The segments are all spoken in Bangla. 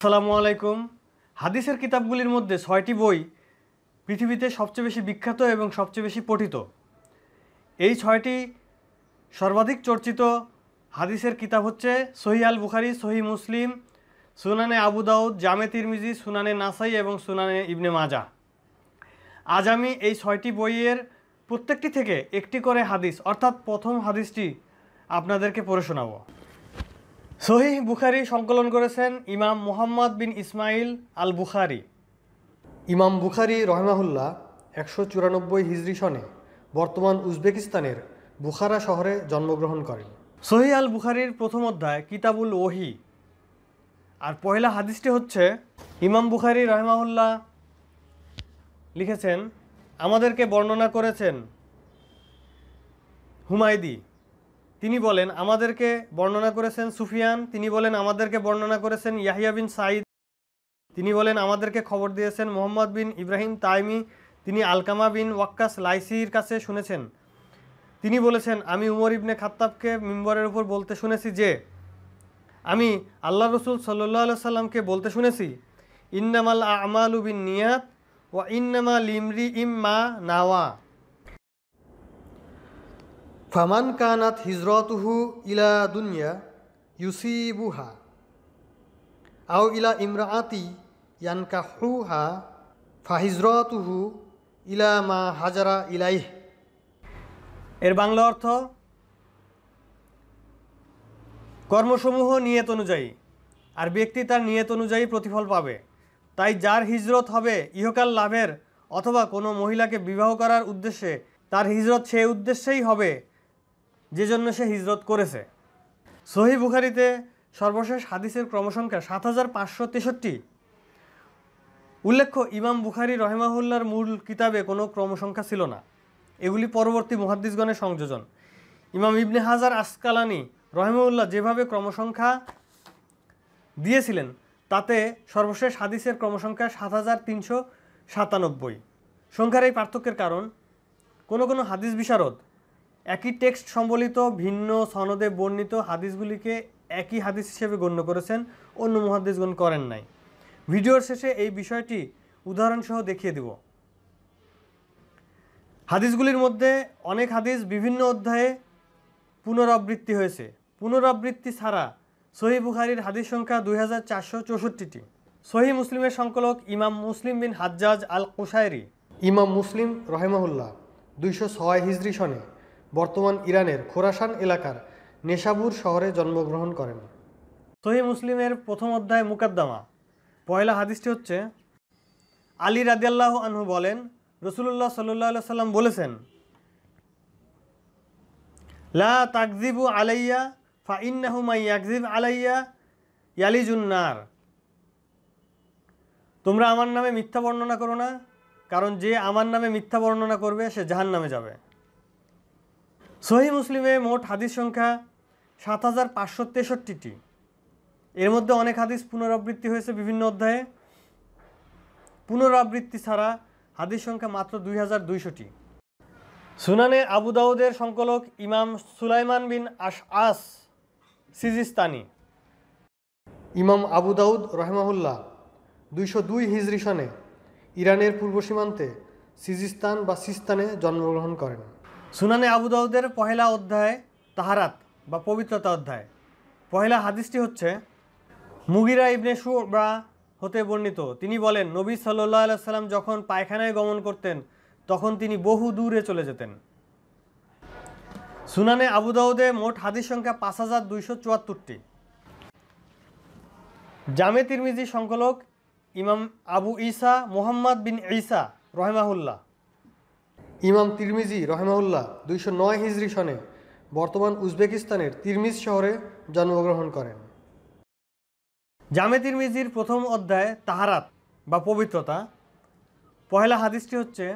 আসসালামু আলাইকুম হাদিসের কিতাবগুলির মধ্যে ছয়টি বই পৃথিবীতে সবচেয়ে বেশি বিখ্যাত এবং সবচেয়ে বেশি পঠিত এই ছয়টি সর্বাধিক চর্চিত হাদিসের কিতাব হচ্ছে সহি আল বুখারি সহি মুসলিম সুনানে আবু দাউদ জামে তিরমিজি সুনানে নাসাই এবং সুনানে ইবনে মাজা আজ আমি এই ছয়টি বইয়ের প্রত্যেকটি থেকে একটি করে হাদিস অর্থাৎ প্রথম হাদিসটি আপনাদেরকে পড়ে শোনাবো সহি বুখারি সংকলন করেছেন ইমাম মুহাম্মদ বিন ইসমাইল আল বুখারি ইমাম বুখারি রহমাহুল্লাহ একশো চুরানব্বই হিজরি সনে বর্তমান উজবেকিস্তানের বুখারা শহরে জন্মগ্রহণ করেন সহি আল বুখারির প্রথম অধ্যায় কিতাবুল ওহি আর পহেলা হাদিসটি হচ্ছে ইমাম বুখারি রহমাহুল্লাহ লিখেছেন আমাদেরকে বর্ণনা করেছেন হুমায়দি তিনি বলেন আমাদেরকে বর্ণনা করেছেন সুফিয়ান তিনি বলেন আমাদেরকে বর্ণনা করেছেন ইয়াহিয়া বিন সাইদ তিনি বলেন আমাদেরকে খবর দিয়েছেন মোহাম্মদ বিন ইব্রাহিম তাইমি তিনি আলকামা বিন ওয়াক্কাস লাইসির কাছে শুনেছেন তিনি বলেছেন আমি উমর ইবনে খাত্তাবকে মিম্বরের উপর বলতে শুনেছি যে আমি আল্লাহ রসুল আলু সাল্লামকে বলতে শুনেছি ইন্নামাল আমাল উবিন নিয়াত ও ইন্নামা লিমরি ইম মা নাওয়া ফামান কানাত হিজরতুহু ইলা দুনিয়া ইউসিবুহা আও ইলা ইমরাতি ইয়ানকাহুহা ফাহিজরতুহু ইলা মা হাজারা ইলাইহ এর বাংলা অর্থ কর্মসমূহ নিয়ত অনুযায়ী আর ব্যক্তি তার নিয়ত অনুযায়ী প্রতিফল পাবে তাই যার হিজরত হবে ইহকাল লাভের অথবা কোনো মহিলাকে বিবাহ করার উদ্দেশ্যে তার হিজরত সেই উদ্দেশ্যেই হবে যে জন্য সে হিজরত করেছে সহি বুখারিতে সর্বশেষ হাদিসের ক্রমসংখ্যা সাত হাজার পাঁচশো তেষট্টি উল্লেখ্য ইমাম বুখারি রহেমাহুল্লার মূল কিতাবে কোনো ক্রমসংখ্যা ছিল না এগুলি পরবর্তী মহাদ্দিসগণের সংযোজন ইমাম ইবনে হাজার আসকালানি রহেমাউল্লাহ যেভাবে ক্রমসংখ্যা দিয়েছিলেন তাতে সর্বশেষ হাদিসের ক্রমসংখ্যা সাত হাজার তিনশো সাতানব্বই সংখ্যার এই পার্থক্যের কারণ কোনো কোনো হাদিস বিশারদ একই টেক্সট সম্বলিত ভিন্ন সনদে বর্ণিত হাদিসগুলিকে একই হাদিস হিসেবে গণ্য করেছেন অন্য মহাদিসগণ করেন নাই ভিডিওর শেষে এই বিষয়টি উদাহরণসহ দেখিয়ে দেব হাদিসগুলির মধ্যে অনেক হাদিস বিভিন্ন অধ্যায়ে পুনরাবৃত্তি হয়েছে পুনরাবৃত্তি ছাড়া সহি বুখারির হাদিস সংখ্যা দুই হাজার চারশো চৌষট্টিটি সহি মুসলিমের সংকলক ইমাম মুসলিম বিন হাজ্জাজ আল কুশায়রি ইমাম মুসলিম রহেমাহুল্লাহ দুইশো ছয় হিজরি সনে বর্তমান ইরানের খোরাসান এলাকার নেশাবুর শহরে জন্মগ্রহণ করেন সহি মুসলিমের প্রথম অধ্যায় মুকাদ্দামা পয়লা হাদিসটি হচ্ছে আলী রাজিয়াল্লাহ আনহু বলেন রসুল্লাহ সাল্লাহ সাল্লাম বলেছেন লা তাকজিবু আলাইয়া ফা ইন্নাহু মাই ইয়াকজিব আলাইয়া জুন্নার তোমরা আমার নামে মিথ্যা বর্ণনা করো না কারণ যে আমার নামে মিথ্যা বর্ণনা করবে সে জাহান নামে যাবে সহি মুসলিমে মোট হাদিস সংখ্যা সাত হাজার পাঁচশো তেষট্টিটি এর মধ্যে অনেক হাদিস পুনরাবৃত্তি হয়েছে বিভিন্ন অধ্যায়ে পুনরাবৃত্তি ছাড়া হাদিস সংখ্যা মাত্র দুই হাজার দুইশোটি সুনানে আবু দাউদের সংকলক ইমাম সুলাইমান বিন আশ আস সিজিস্তানি ইমাম আবু দাউদ রহমাহুল্লাহ দুইশো দুই হিজরি সনে ইরানের পূর্ব সীমান্তে সিজিস্তান বা সিস্তানে জন্মগ্রহণ করেন সুনানে আবু দাউদের পহেলা অধ্যায় তাহারাত বা পবিত্রতা অধ্যায় পহেলা হাদিসটি হচ্ছে মুগিরা ইবনে সুব্রা হতে বর্ণিত তিনি বলেন নবী সাল্লাহ সাল্লাম যখন পায়খানায় গমন করতেন তখন তিনি বহু দূরে চলে যেতেন সুনানে আবু দাউদে মোট হাদিস সংখ্যা পাঁচ হাজার দুইশো চুয়াত্তরটি জামে তিরমিজি সংকলক ইমাম আবু ঈসা মোহাম্মদ বিন ঈসা রহেমাহুল্লাহ ইমাম তিরমিজি রহেমাউল্লাহ দুইশো নয় হিজরি সনে বর্তমান উজবেকিস্তানের তিরমিজ শহরে জন্মগ্রহণ করেন জামে তিরমিজির প্রথম অধ্যায় তাহারাত বা পবিত্রতা পহেলা হাদিসটি হচ্ছে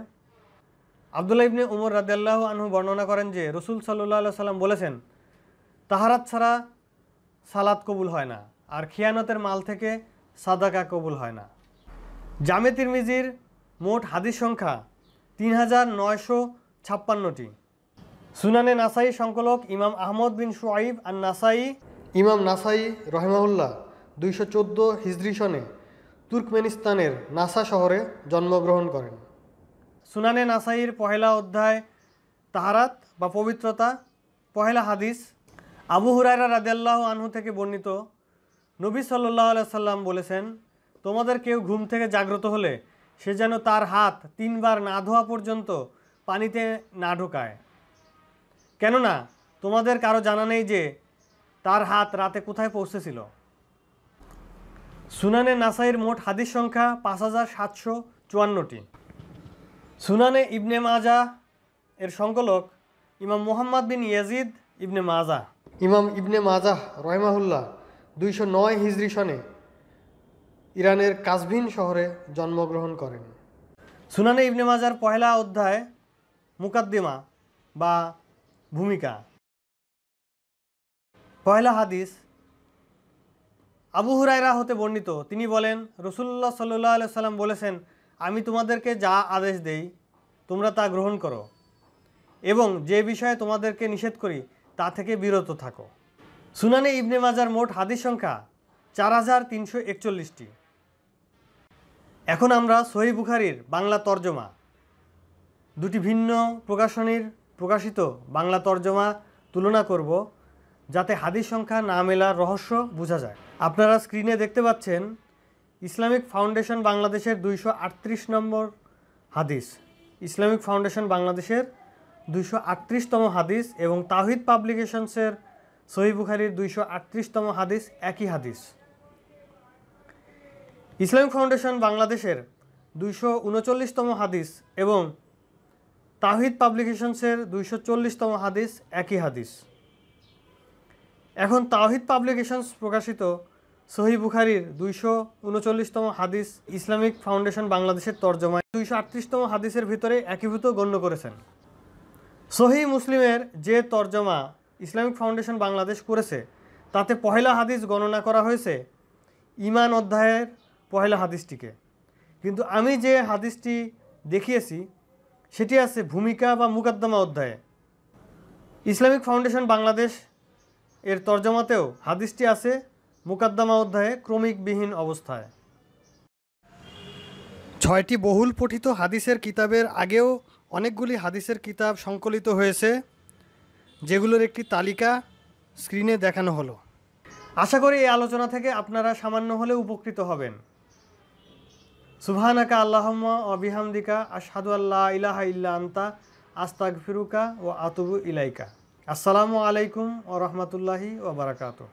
আবদুল্লা ইবনে উমর রাদেল্লাহ আনহু বর্ণনা করেন যে রসুল সাল্লাহ সাল্লাম বলেছেন তাহারাত ছাড়া সালাদ কবুল হয় না আর খিয়ানতের মাল থেকে সাদাকা কবুল হয় না জামে তিরমিজির মোট হাদিস সংখ্যা তিন হাজার নয়শো ছাপ্পান্নটি সুনানে নাসাই সংকলক ইমাম আহমদ বিন সোয়াইব আর নাসাই ইমাম নাসাই রহেমাউল্লাহ দুইশো চোদ্দো হিজরি সনে তুর্কমেনিস্তানের নাসা শহরে জন্মগ্রহণ করেন সুনানে নাসাইয়ের পহেলা অধ্যায় তাহারাত বা পবিত্রতা পহেলা হাদিস আবু হুরায়রা রাদেল্লাহ আনহু থেকে বর্ণিত নবী সাল্লাহ সাল্লাম বলেছেন তোমাদের কেউ ঘুম থেকে জাগ্রত হলে সে যেন তার হাত তিনবার না ধোয়া পর্যন্ত পানিতে না ঢোকায় কেননা তোমাদের কারো জানা নেই যে তার হাত রাতে কোথায় পৌঁছেছিল সুনানে নাসাইয়ের মোট হাদিস সংখ্যা পাঁচ হাজার সাতশো চুয়ান্নটি সুনানে ইবনে মাজা এর সংকলক ইমাম মোহাম্মদ বিন ইয়াজিদ ইবনে মাজা ইমাম ইবনে মাজা রহমাহুল্লাহ দুইশো নয় হিজরি সনে ইরানের কাজভিন শহরে জন্মগ্রহণ করেন সুনানে ইবনে মাজার পহেলা অধ্যায় মুকাদ্দিমা বা ভূমিকা পহেলা হাদিস আবু হুরাইরা হতে বর্ণিত তিনি বলেন রসুল্লাহ সাল্লাহ আলি সাল্লাম বলেছেন আমি তোমাদেরকে যা আদেশ দেই তোমরা তা গ্রহণ করো এবং যে বিষয়ে তোমাদেরকে নিষেধ করি তা থেকে বিরত থাকো সুনানে ইবনে মাজার মোট হাদিস সংখ্যা চার হাজার তিনশো একচল্লিশটি এখন আমরা সহি বুখারির বাংলা তর্জমা দুটি ভিন্ন প্রকাশনীর প্রকাশিত বাংলা তর্জমা তুলনা করব যাতে হাদিস সংখ্যা না মেলার রহস্য বোঝা যায় আপনারা স্ক্রিনে দেখতে পাচ্ছেন ইসলামিক ফাউন্ডেশন বাংলাদেশের দুইশো নম্বর হাদিস ইসলামিক ফাউন্ডেশন বাংলাদেশের দুইশো আটত্রিশতম হাদিস এবং তাহিদ পাবলিকেশনসের সহি বুখারির দুইশো আটত্রিশতম হাদিস একই হাদিস ইসলামিক ফাউন্ডেশন বাংলাদেশের দুইশো উনচল্লিশতম হাদিস এবং তাহিদ পাবলিকেশনসের দুইশো চল্লিশতম হাদিস একই হাদিস এখন তাওহিদ পাবলিকেশনস প্রকাশিত সহি বুখারির দুইশো উনচল্লিশতম হাদিস ইসলামিক ফাউন্ডেশন বাংলাদেশের তর্জমায় দুইশো আটত্রিশতম হাদিসের ভিতরে একীভূত গণ্য করেছেন সহি মুসলিমের যে তর্জমা ইসলামিক ফাউন্ডেশন বাংলাদেশ করেছে তাতে পহেলা হাদিস গণনা করা হয়েছে ইমান অধ্যায়ের পহেলা হাদিসটিকে কিন্তু আমি যে হাদিসটি দেখিয়েছি সেটি আছে ভূমিকা বা মুকদ্দমা অধ্যায়ে ইসলামিক ফাউন্ডেশন বাংলাদেশ এর তর্জমাতেও হাদিসটি আছে মুকদ্দমা অধ্যায়ে ক্রমিকবিহীন অবস্থায় ছয়টি বহুল পঠিত হাদিসের কিতাবের আগেও অনেকগুলি হাদিসের কিতাব সংকলিত হয়েছে যেগুলোর একটি তালিকা স্ক্রিনে দেখানো হলো আশা করি এই আলোচনা থেকে আপনারা সামান্য হলে উপকৃত হবেন সুবাহানাকা আল্লাহম্মা অবিহামদিকা আশহাদু আল্লাহ ইলাহা ইল্লা আন্তা আস্তাক ফিরুকা ও আতুবু ইলাইকা আসসালামু আলাইকুম ও রহমতুল্লাহি বারাকাতু